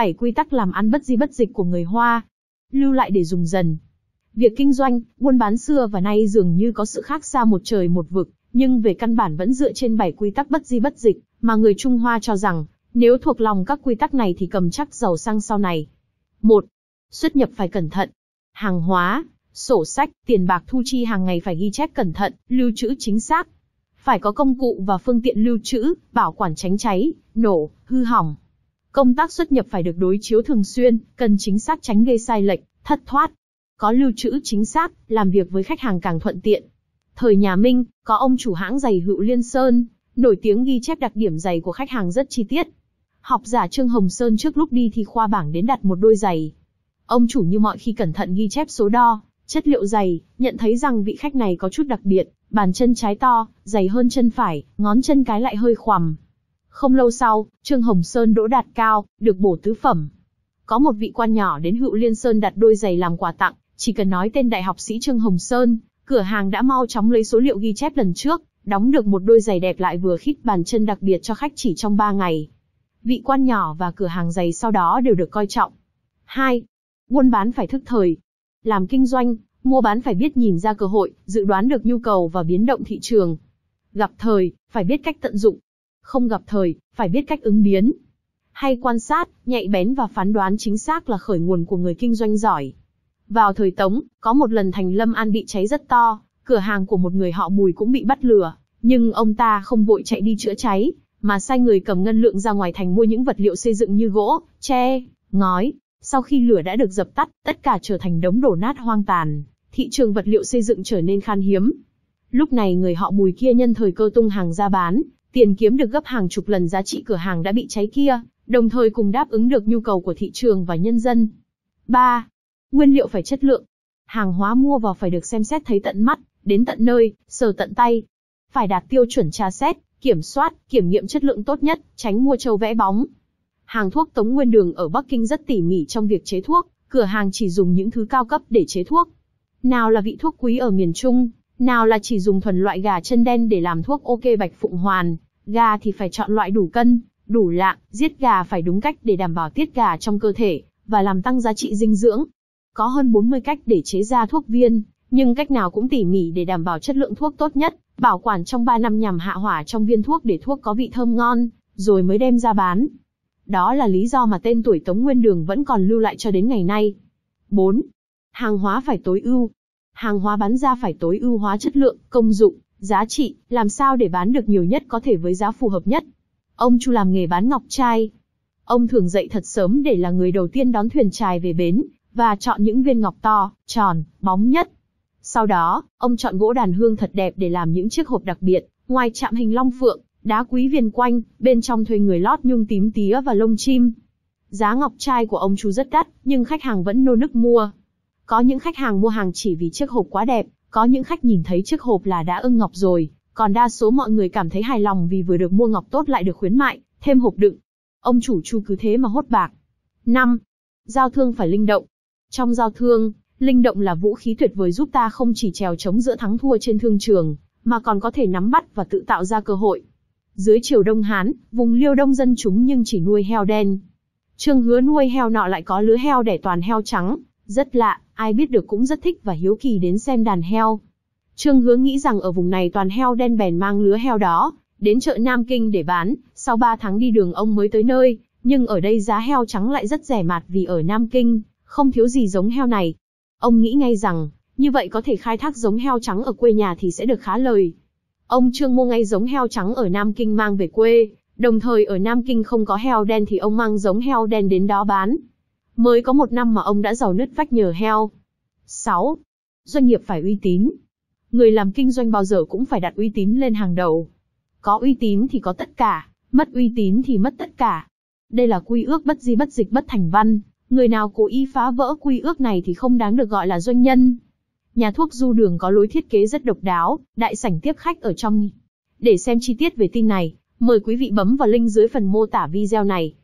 bảy quy tắc làm ăn bất di bất dịch của người Hoa, lưu lại để dùng dần. Việc kinh doanh, buôn bán xưa và nay dường như có sự khác xa một trời một vực, nhưng về căn bản vẫn dựa trên bảy quy tắc bất di bất dịch, mà người Trung Hoa cho rằng, nếu thuộc lòng các quy tắc này thì cầm chắc giàu sang sau này. 1. Xuất nhập phải cẩn thận. Hàng hóa, sổ sách, tiền bạc thu chi hàng ngày phải ghi chép cẩn thận, lưu trữ chính xác. Phải có công cụ và phương tiện lưu trữ, bảo quản tránh cháy, nổ, hư hỏng, Công tác xuất nhập phải được đối chiếu thường xuyên, cần chính xác tránh gây sai lệch, thất thoát. Có lưu trữ chính xác, làm việc với khách hàng càng thuận tiện. Thời nhà Minh, có ông chủ hãng giày Hữu Liên Sơn, nổi tiếng ghi chép đặc điểm giày của khách hàng rất chi tiết. Học giả Trương Hồng Sơn trước lúc đi thì khoa bảng đến đặt một đôi giày. Ông chủ như mọi khi cẩn thận ghi chép số đo, chất liệu giày, nhận thấy rằng vị khách này có chút đặc biệt, bàn chân trái to, dày hơn chân phải, ngón chân cái lại hơi khoằm, không lâu sau, Trương Hồng Sơn đỗ đạt cao, được bổ tứ phẩm. Có một vị quan nhỏ đến Hựu Liên Sơn đặt đôi giày làm quà tặng, chỉ cần nói tên đại học sĩ Trương Hồng Sơn, cửa hàng đã mau chóng lấy số liệu ghi chép lần trước, đóng được một đôi giày đẹp lại vừa khít bàn chân đặc biệt cho khách chỉ trong 3 ngày. Vị quan nhỏ và cửa hàng giày sau đó đều được coi trọng. 2. Buôn bán phải thức thời. Làm kinh doanh, mua bán phải biết nhìn ra cơ hội, dự đoán được nhu cầu và biến động thị trường. Gặp thời, phải biết cách tận dụng, không gặp thời, phải biết cách ứng biến. Hay quan sát, nhạy bén và phán đoán chính xác là khởi nguồn của người kinh doanh giỏi. Vào thời Tống, có một lần thành Lâm An bị cháy rất to, cửa hàng của một người họ Bùi cũng bị bắt lửa, nhưng ông ta không vội chạy đi chữa cháy, mà sai người cầm ngân lượng ra ngoài thành mua những vật liệu xây dựng như gỗ, tre, ngói. Sau khi lửa đã được dập tắt, tất cả trở thành đống đổ nát hoang tàn, thị trường vật liệu xây dựng trở nên khan hiếm. Lúc này người họ Bùi kia nhân thời cơ tung hàng ra bán, tiền kiếm được gấp hàng chục lần giá trị cửa hàng đã bị cháy kia, đồng thời cùng đáp ứng được nhu cầu của thị trường và nhân dân. 3. Nguyên liệu phải chất lượng. Hàng hóa mua vào phải được xem xét thấy tận mắt, đến tận nơi, sờ tận tay. Phải đạt tiêu chuẩn tra xét, kiểm soát, kiểm nghiệm chất lượng tốt nhất, tránh mua trâu vẽ bóng. Hàng thuốc Tống Nguyên Đường ở Bắc Kinh rất tỉ mỉ trong việc chế thuốc, cửa hàng chỉ dùng những thứ cao cấp để chế thuốc. Nào là vị thuốc quý ở miền Trung, nào là chỉ dùng thuần loại gà chân đen để làm thuốc ok bạch phụng hoàn, gà thì phải chọn loại đủ cân, đủ lạng, giết gà phải đúng cách để đảm bảo tiết gà trong cơ thể, và làm tăng giá trị dinh dưỡng. Có hơn 40 cách để chế ra thuốc viên, nhưng cách nào cũng tỉ mỉ để đảm bảo chất lượng thuốc tốt nhất, bảo quản trong 3 năm nhằm hạ hỏa trong viên thuốc để thuốc có vị thơm ngon, rồi mới đem ra bán. Đó là lý do mà tên tuổi Tống Nguyên Đường vẫn còn lưu lại cho đến ngày nay. 4. Hàng hóa phải tối ưu hàng hóa bán ra phải tối ưu hóa chất lượng, công dụng, giá trị, làm sao để bán được nhiều nhất có thể với giá phù hợp nhất. Ông Chu làm nghề bán ngọc trai. Ông thường dậy thật sớm để là người đầu tiên đón thuyền trài về bến và chọn những viên ngọc to, tròn, bóng nhất. Sau đó, ông chọn gỗ đàn hương thật đẹp để làm những chiếc hộp đặc biệt, ngoài chạm hình long phượng, đá quý viền quanh, bên trong thuê người lót nhung tím tía và lông chim. Giá ngọc trai của ông chú rất đắt, nhưng khách hàng vẫn nô nức mua. Có những khách hàng mua hàng chỉ vì chiếc hộp quá đẹp, có những khách nhìn thấy chiếc hộp là đã ưng ngọc rồi, còn đa số mọi người cảm thấy hài lòng vì vừa được mua ngọc tốt lại được khuyến mại, thêm hộp đựng. Ông chủ Chu cứ thế mà hốt bạc. 5. Giao thương phải linh động. Trong giao thương, linh động là vũ khí tuyệt vời giúp ta không chỉ trèo chống giữa thắng thua trên thương trường, mà còn có thể nắm bắt và tự tạo ra cơ hội. Dưới triều Đông Hán, vùng Liêu Đông dân chúng nhưng chỉ nuôi heo đen. Trương Hứa nuôi heo nọ lại có lứa heo để toàn heo trắng, rất lạ, ai biết được cũng rất thích và hiếu kỳ đến xem đàn heo. Trương Hướng nghĩ rằng ở vùng này toàn heo đen bèn mang lứa heo đó, đến chợ Nam Kinh để bán, sau 3 tháng đi đường ông mới tới nơi, nhưng ở đây giá heo trắng lại rất rẻ mạt vì ở Nam Kinh, không thiếu gì giống heo này. Ông nghĩ ngay rằng, như vậy có thể khai thác giống heo trắng ở quê nhà thì sẽ được khá lời. Ông Trương mua ngay giống heo trắng ở Nam Kinh mang về quê, đồng thời ở Nam Kinh không có heo đen thì ông mang giống heo đen đến đó bán. Mới có một năm mà ông đã giàu nứt vách nhờ heo. 6. Doanh nghiệp phải uy tín. Người làm kinh doanh bao giờ cũng phải đặt uy tín lên hàng đầu. Có uy tín thì có tất cả, mất uy tín thì mất tất cả. Đây là quy ước bất di bất dịch bất thành văn, người nào cố ý phá vỡ quy ước này thì không đáng được gọi là doanh nhân. Nhà thuốc du đường có lối thiết kế rất độc đáo, đại sảnh tiếp khách ở trong. Để xem chi tiết về tin này, mời quý vị bấm vào link dưới phần mô tả video này.